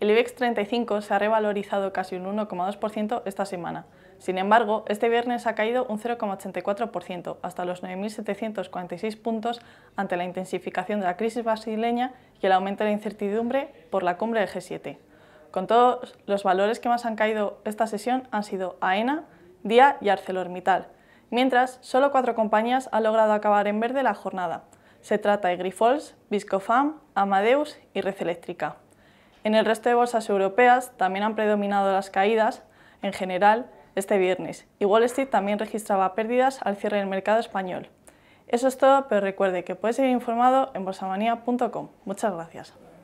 El IBEX 35 se ha revalorizado casi un 1,2% esta semana. Sin embargo, este viernes ha caído un 0,84% hasta los 9.746 puntos ante la intensificación de la crisis brasileña y el aumento de la incertidumbre por la cumbre del G7. Con todos los valores que más han caído esta sesión han sido AENA, DIA y ArcelorMittal. Mientras, solo cuatro compañías han logrado acabar en verde la jornada. Se trata de Grifols, Viscofam, Amadeus y Red Eléctrica. En el resto de bolsas europeas también han predominado las caídas, en general, este viernes, y Wall Street también registraba pérdidas al cierre del mercado español. Eso es todo, pero recuerde que puede seguir informado en bolsamanía.com. Muchas gracias.